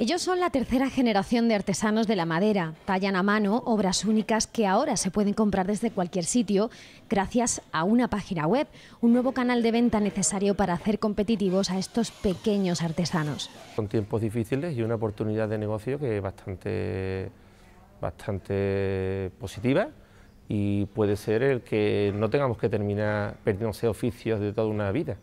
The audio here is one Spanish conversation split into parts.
Ellos son la tercera generación de artesanos de la madera. Tallan a mano obras únicas que ahora se pueden comprar desde cualquier sitio gracias a una página web, un nuevo canal de venta necesario para hacer competitivos a estos pequeños artesanos. Son tiempos difíciles y una oportunidad de negocio que es bastante, bastante positiva y puede ser el que no tengamos que terminar perdiéndose oficios de toda una vida.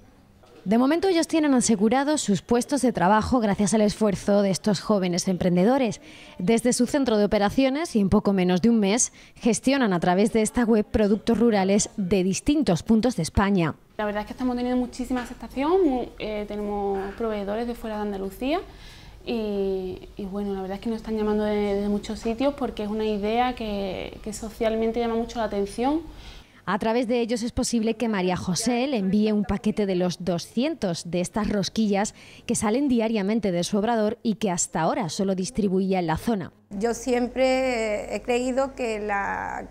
De momento ellos tienen asegurados sus puestos de trabajo gracias al esfuerzo de estos jóvenes emprendedores. Desde su centro de operaciones y en poco menos de un mes, gestionan a través de esta web productos rurales de distintos puntos de España. La verdad es que estamos teniendo muchísima aceptación, eh, tenemos proveedores de fuera de Andalucía y, bueno, la verdad es que nos están llamando de, muchos sitios porque es una idea que socialmente llama mucho la atención a través de ellos es posible que María José le envíe un paquete de los 200 de estas rosquillas que salen diariamente de su obrador y que hasta ahora solo distribuía en la zona. Yo siempre eh, he creído que, la,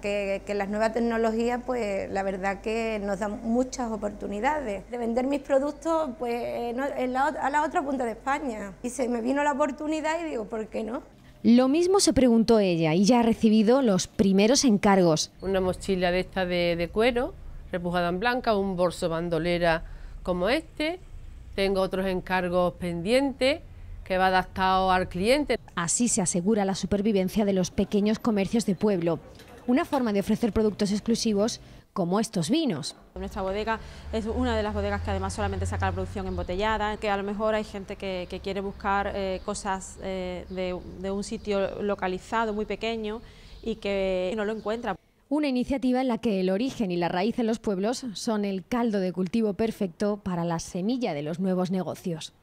las nuevas tecnologías, pues la verdad que nos dan muchas oportunidades de vender mis productos pues, a la otra punta de España. Y se me vino la oportunidad y digo, ¿por qué no? Lo mismo se preguntó ella y ya ha recibido los primeros encargos. Una mochila de esta de, cuero, repujada en blanca, un bolso bandolera como este. Tengo otros encargos pendientes que va adaptado al cliente. Así se asegura la supervivencia de los pequeños comercios de pueblo una forma de ofrecer productos exclusivos como estos vinos. Nuestra bodega es una de las bodegas que además solamente saca la producción embotellada, que a lo mejor hay gente que, quiere buscar eh, cosas eh, de, de un sitio localizado, muy pequeño, y que no lo encuentra. Una iniciativa en la que el origen y la raíz en los pueblos son el caldo de cultivo perfecto para la semilla de los nuevos negocios.